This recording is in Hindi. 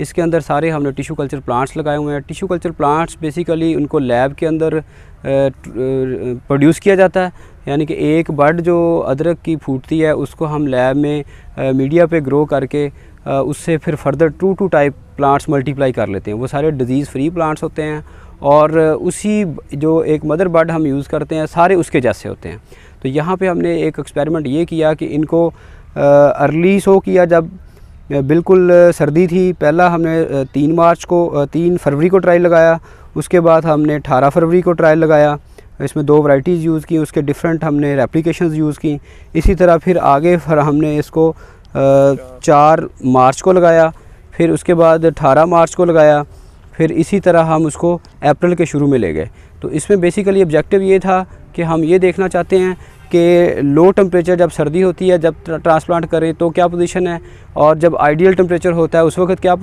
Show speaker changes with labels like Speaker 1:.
Speaker 1: इसके अंदर सारे हमने टिशू कल्चर प्लांट्स लगाए हुए हैं टिशू कल्चर प्लांट्स बेसिकली उनको लैब के अंदर प्रोड्यूस किया जाता है यानी कि एक बर्ड जो अदरक की फूटती है उसको हम लैब में मीडिया पे ग्रो करके उससे फिर further to two type plants multiply कर लेते हैं वो सारे डिज़ीज़ फ्री प्लांट्स होते हैं और उसी जो एक मदर बर्ड हम यूज़ करते हैं सारे उसके जैसे होते हैं तो यहाँ पे हमने एक एक्सपेरिमेंट ये किया कि इनको अर्ली सो किया जब बिल्कुल सर्दी थी पहला हमने तीन मार्च को तीन फरवरी को ट्रायल लगाया उसके बाद हमने अठारह फरवरी को ट्रायल लगाया इसमें दो वैरायटीज़ यूज़ की उसके डिफरेंट हमने रेप्लीकेशन यूज़ की इसी तरह फिर आगे फिर हमने इसको चार मार्च को लगाया फिर उसके बाद अठारह मार्च को लगाया फिर इसी तरह हम उसको अप्रैल के शुरू में ले गए तो इसमें बेसिकली ऑब्जेक्टिव ये था कि हम ये देखना चाहते हैं कि लो टेम्परेचर जब सर्दी होती है जब ट्रांसप्लांट करें तो क्या पोजीशन है और जब आइडियल टेम्परेचर होता है उस वक्त क्या